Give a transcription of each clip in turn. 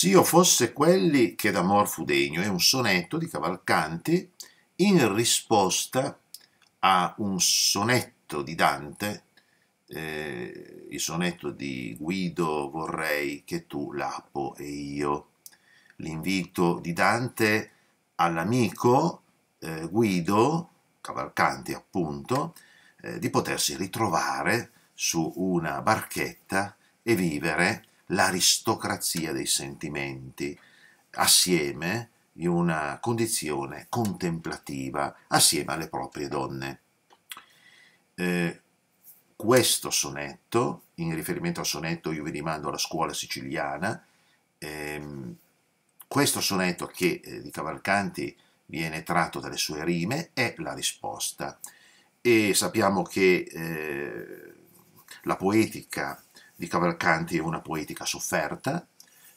S'io fosse quelli che d'amor fu degno, è un sonetto di Cavalcanti in risposta a un sonetto di Dante, eh, il sonetto di Guido vorrei che tu, Lapo e io. L'invito di Dante all'amico eh, Guido, Cavalcanti appunto, eh, di potersi ritrovare su una barchetta e vivere l'aristocrazia dei sentimenti, assieme in una condizione contemplativa, assieme alle proprie donne. Eh, questo sonetto, in riferimento al sonetto io vi rimando alla scuola siciliana, ehm, questo sonetto che eh, di Cavalcanti viene tratto dalle sue rime è la risposta e sappiamo che eh, la poetica di Cavalcanti è una poetica sofferta,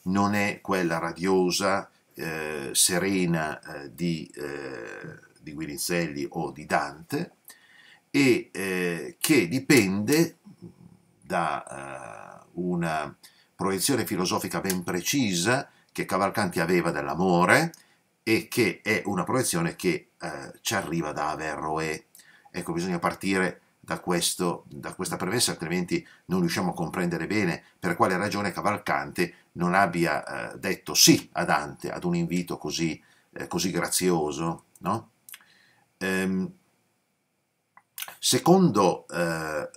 non è quella radiosa, eh, serena eh, di, eh, di, Guinizelli o di Dante e eh, che dipende da eh, una proiezione filosofica ben precisa che Cavalcanti aveva dell'amore e che è una proiezione che eh, ci arriva da Averroè. Ecco, bisogna partire da, questo, da questa premessa, altrimenti non riusciamo a comprendere bene per quale ragione Cavalcante non abbia eh, detto sì a Dante, ad un invito così, eh, così grazioso. No? Ehm, secondo eh,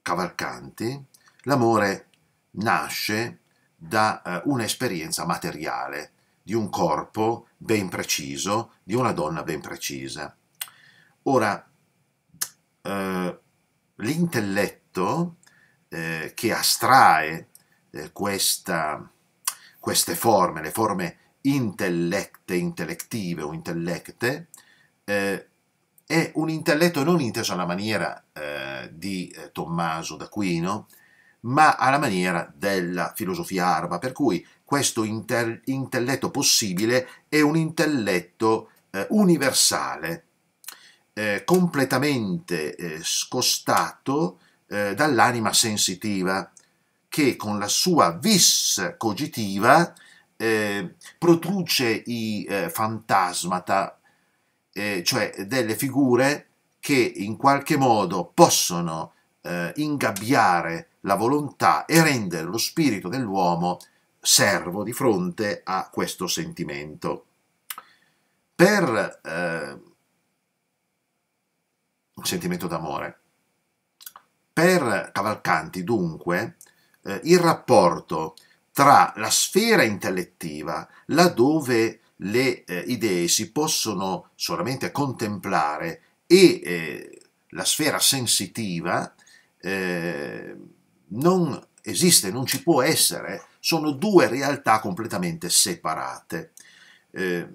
Cavalcanti, l'amore nasce da eh, un'esperienza materiale, di un corpo ben preciso, di una donna ben precisa. Ora, eh, l'intelletto eh, che astrae eh, questa, queste forme, le forme intellette, intellettive o intellecte, eh, è un intelletto non inteso alla maniera eh, di eh, Tommaso d'Aquino, ma alla maniera della filosofia araba, per cui questo intelletto possibile è un intelletto universale, eh, completamente eh, scostato eh, dall'anima sensitiva che con la sua vis cogitiva eh, produce i eh, fantasmata, eh, cioè delle figure che in qualche modo possono ingabbiare la volontà e rendere lo spirito dell'uomo servo di fronte a questo sentimento. Per sentimento d'amore. Per Cavalcanti, dunque, eh, il rapporto tra la sfera intellettiva, laddove le eh, idee si possono solamente contemplare, e eh, la sfera sensitiva, eh, non esiste, non ci può essere, sono due realtà completamente separate. Eh,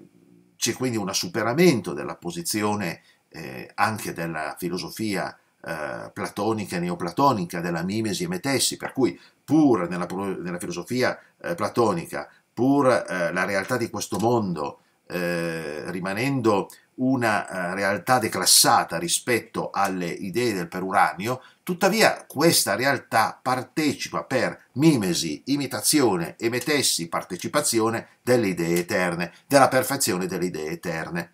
c'è quindi un superamento della posizione eh, anche della filosofia eh, platonica e neoplatonica, della mimesi e metessi, per cui pur nella, nella filosofia eh, platonica, pur eh, la realtà di questo mondo eh, rimanendo una eh, realtà declassata rispetto alle idee del peruranio, tuttavia questa realtà partecipa per mimesi, imitazione e metessi partecipazione delle idee eterne, della perfezione delle idee eterne.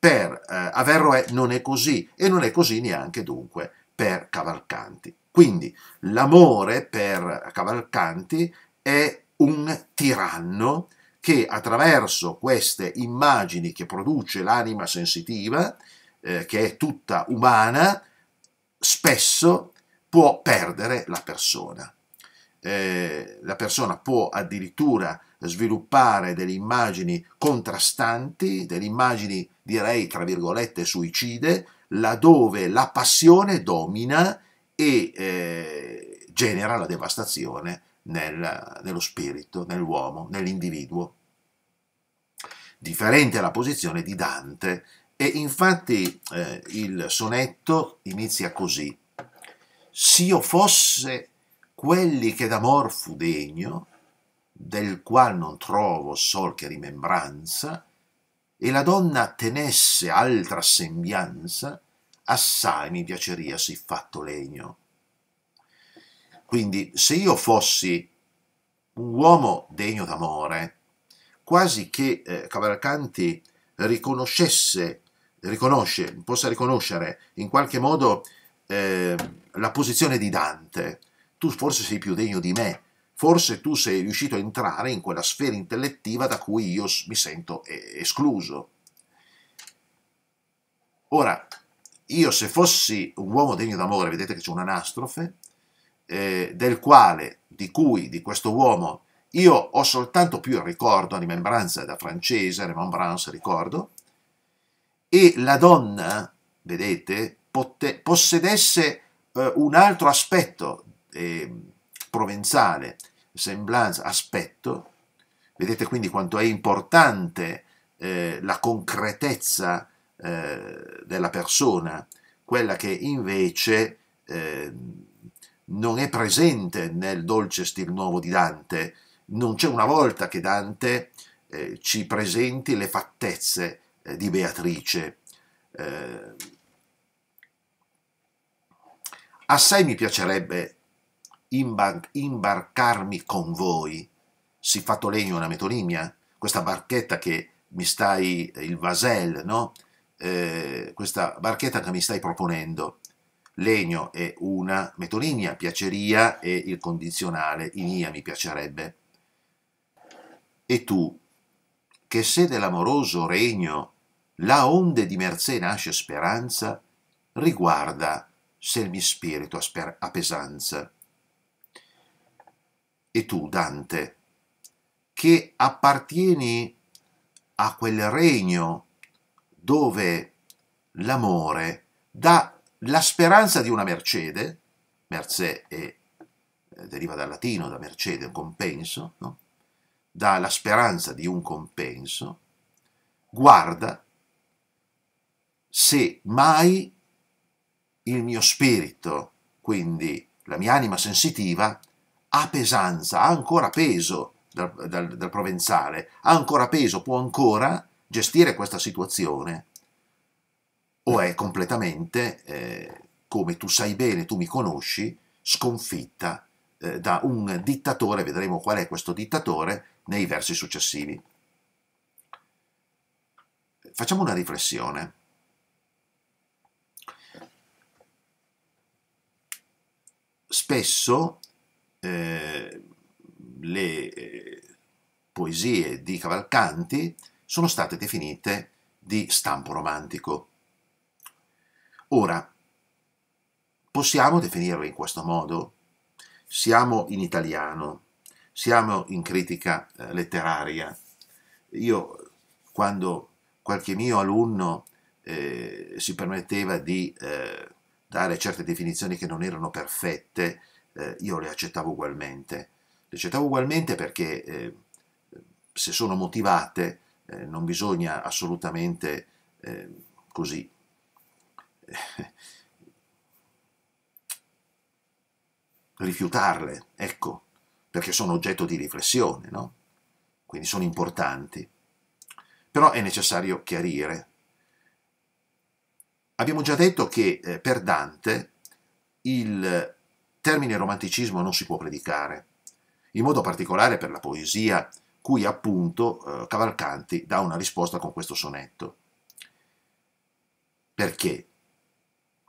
Per eh, Averroè non è così e non è così neanche dunque per Cavalcanti. Quindi l'amore per Cavalcanti è un tiranno che attraverso queste immagini che produce l'anima sensitiva, eh, che è tutta umana, spesso può perdere la persona. Eh, la persona può addirittura sviluppare delle immagini contrastanti, delle immagini direi tra virgolette suicide, laddove la passione domina e eh, genera la devastazione nel, nello spirito, nell'uomo, nell'individuo. Differente la posizione di Dante e infatti eh, il sonetto inizia così. Se io fosse quelli che d'amor fu degno, del qual non trovo sol che rimembranza, e la donna tenesse altra sembianza, assai mi piaceria si fatto legno. Quindi, se io fossi un uomo degno d'amore, quasi che eh, Cavalcanti riconoscesse, riconosce, possa riconoscere in qualche modo eh, la posizione di Dante. Tu forse sei più degno di me, forse tu sei riuscito a entrare in quella sfera intellettiva da cui io mi sento eh, escluso. Ora, io se fossi un uomo degno d'amore, vedete che c'è un'anastrofe, eh, del quale, di cui, di questo uomo, io ho soltanto più il ricordo, la rimembranza da francese, remembrance, ricordo, e la donna, vedete, pote, possedesse eh, un altro aspetto eh, provenzale semblanza, aspetto, vedete quindi quanto è importante eh, la concretezza eh, della persona, quella che invece eh, non è presente nel dolce stil nuovo di Dante, non c'è una volta che Dante eh, ci presenti le fattezze eh, di Beatrice. Eh, assai mi piacerebbe imbarcarmi con voi, si fatto legno una metonimia, questa barchetta che mi stai, il vasel, no? Eh, questa barchetta che mi stai proponendo, legno è una metonimia, piaceria è il condizionale, inia mi piacerebbe. E tu, che se dell'amoroso regno là onde di mercè nasce speranza, riguarda se il mio spirito ha pesanza e tu, Dante, che appartieni a quel regno dove l'amore dà la speranza di una mercede, mercè è, eh, deriva dal latino, da mercede, un compenso, no? dà la speranza di un compenso, guarda se mai il mio spirito, quindi la mia anima sensitiva, ha pesanza, ha ancora peso dal, dal, dal provenzale, ha ancora peso, può ancora gestire questa situazione o è completamente, eh, come tu sai bene, tu mi conosci, sconfitta eh, da un dittatore, vedremo qual è questo dittatore nei versi successivi. Facciamo una riflessione. Spesso eh, le eh, poesie di Cavalcanti sono state definite di stampo romantico. Ora, possiamo definirle in questo modo? Siamo in italiano, siamo in critica eh, letteraria. Io, quando qualche mio alunno si permetteva di dare certe definizioni che non erano perfette, eh, io le accettavo ugualmente. Le accettavo ugualmente perché eh, se sono motivate eh, non bisogna assolutamente eh, così. Eh, rifiutarle, ecco, perché sono oggetto di riflessione, no? Quindi sono importanti. Però è necessario chiarire. Abbiamo già detto che eh, per Dante il termine romanticismo non si può predicare, in modo particolare per la poesia, cui appunto eh, Cavalcanti dà una risposta con questo sonetto. Perché?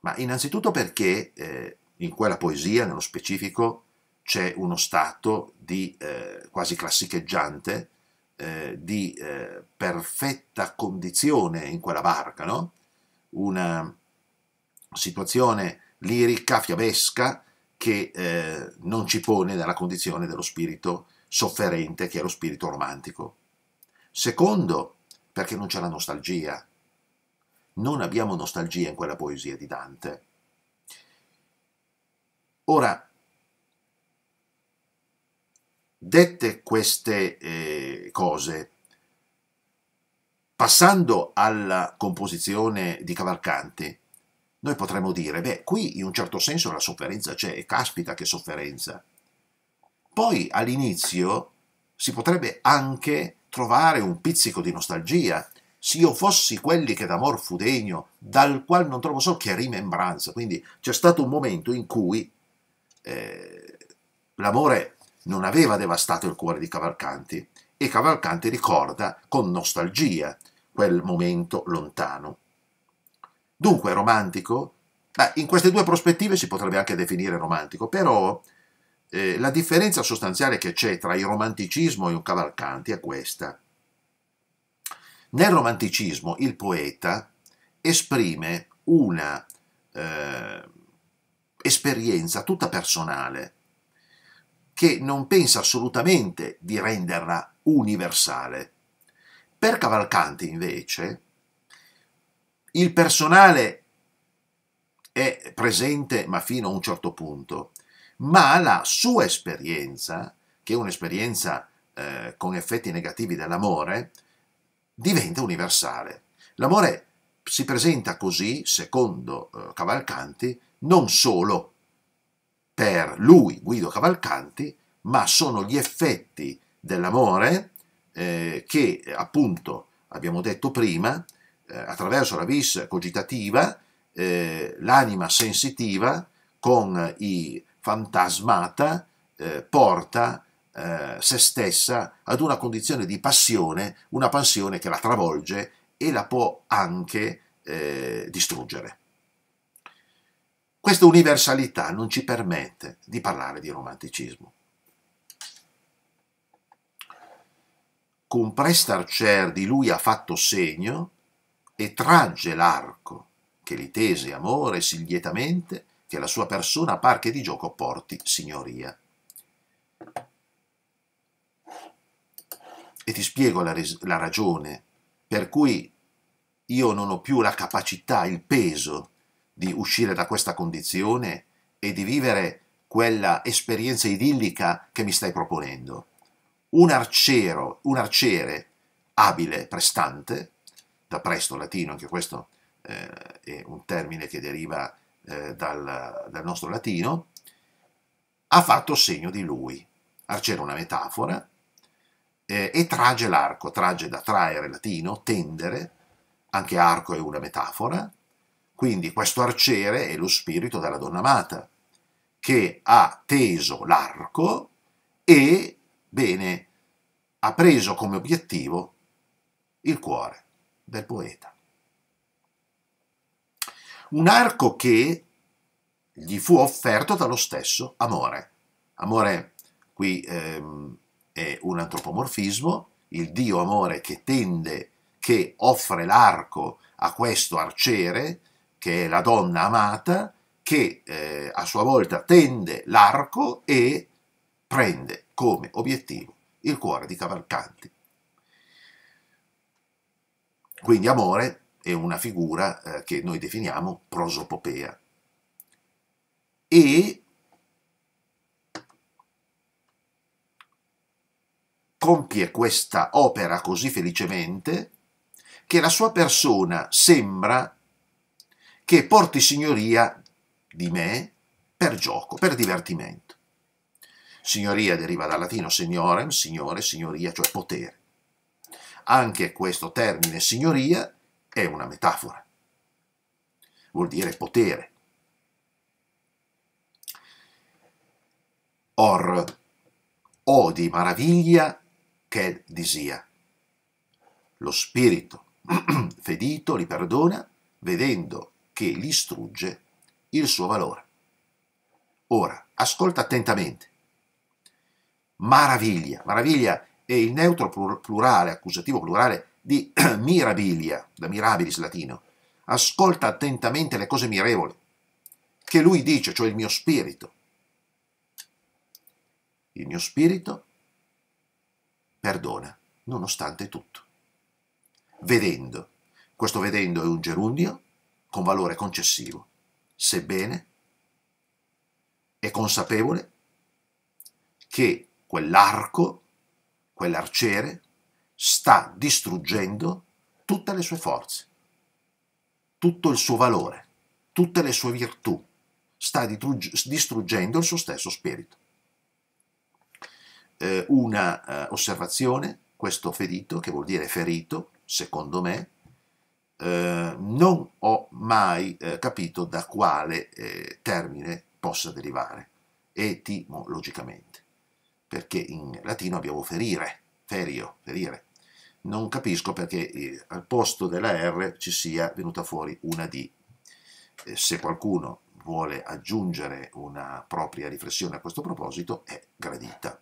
Ma innanzitutto perché eh, in quella poesia, nello specifico, c'è uno stato di eh, quasi classicheggiante, eh, di eh, perfetta condizione in quella barca, no? una situazione lirica, fiabesca, che eh, non ci pone nella condizione dello spirito sofferente che è lo spirito romantico. Secondo, perché non c'è la nostalgia. Non abbiamo nostalgia in quella poesia di Dante. Ora, dette queste eh, cose, passando alla composizione di Cavalcanti, noi potremmo dire, beh, qui in un certo senso la sofferenza c'è, e caspita che sofferenza. Poi all'inizio si potrebbe anche trovare un pizzico di nostalgia. Se io fossi quelli che d'amor fu degno, dal quale non trovo solo che rimembranza. Quindi c'è stato un momento in cui eh, l'amore non aveva devastato il cuore di Cavalcanti e Cavalcanti ricorda con nostalgia quel momento lontano. Dunque, romantico? Beh, in queste due prospettive si potrebbe anche definire romantico, però eh, la differenza sostanziale che c'è tra il romanticismo e un cavalcanti è questa. Nel romanticismo il poeta esprime una eh, esperienza tutta personale che non pensa assolutamente di renderla universale. Per Cavalcanti invece il personale è presente ma fino a un certo punto, ma la sua esperienza, che è un'esperienza eh, con effetti negativi dell'amore, diventa universale. L'amore si presenta così, secondo eh, Cavalcanti, non solo per lui, Guido Cavalcanti, ma sono gli effetti dell'amore eh, che appunto abbiamo detto prima, eh, attraverso la vis cogitativa eh, l'anima sensitiva con i fantasmata eh, porta eh, se stessa ad una condizione di passione, una passione che la travolge e la può anche eh, distruggere. Questa universalità non ci permette di parlare di romanticismo. Cum prestar cer di lui ha fatto segno, e tragge l'arco che li tese amore e siglietamente che la sua persona a parche di gioco porti signoria. E ti spiego la, la ragione per cui io non ho più la capacità, il peso di uscire da questa condizione e di vivere quella esperienza idillica che mi stai proponendo. Un arciero, un arciere abile, prestante, da presto latino, anche questo eh, è un termine che deriva eh, dal, dal, nostro latino, ha fatto segno di lui. Arciere è una metafora eh, e trage l'arco, trage da traere latino, tendere, anche arco è una metafora, quindi questo arciere è lo spirito della donna amata che ha teso l'arco e, bene, ha preso come obiettivo il cuore del poeta. Un arco che gli fu offerto dallo stesso amore. Amore qui ehm, è un antropomorfismo, il dio amore che tende, che offre l'arco a questo arciere, che è la donna amata, che eh, a sua volta tende l'arco e prende come obiettivo il cuore di Cavalcanti. Quindi Amore è una figura eh, che noi definiamo prosopopea. E compie questa opera così felicemente che la sua persona sembra che porti signoria di me per gioco, per divertimento. Signoria deriva dal latino signorem, signore, signoria, cioè potere. Anche questo termine signoria è una metafora. Vuol dire potere. Or, o di maraviglia che disia. Lo spirito fedito li perdona vedendo che li strugge il suo valore. Ora, ascolta attentamente. Maraviglia. Maraviglia e il neutro plurale, accusativo plurale di mirabilia, da mirabilis latino, ascolta attentamente le cose mirevoli, che lui dice, cioè il mio spirito. Il mio spirito perdona nonostante tutto. Vedendo, questo vedendo è un gerundio con valore concessivo, sebbene è consapevole che quell'arco quell'arciere sta distruggendo tutte le sue forze, tutto il suo valore, tutte le sue virtù, sta distruggendo il suo stesso spirito. Eh, una eh, osservazione, questo ferito, che vuol dire ferito, secondo me, eh, non ho mai eh, capito da quale eh, termine possa derivare, etimologicamente perché in latino abbiamo ferire, ferio, ferire. Non capisco perché eh, al posto della R ci sia venuta fuori una D. Eh, se qualcuno vuole aggiungere una propria riflessione a questo proposito, è gradita.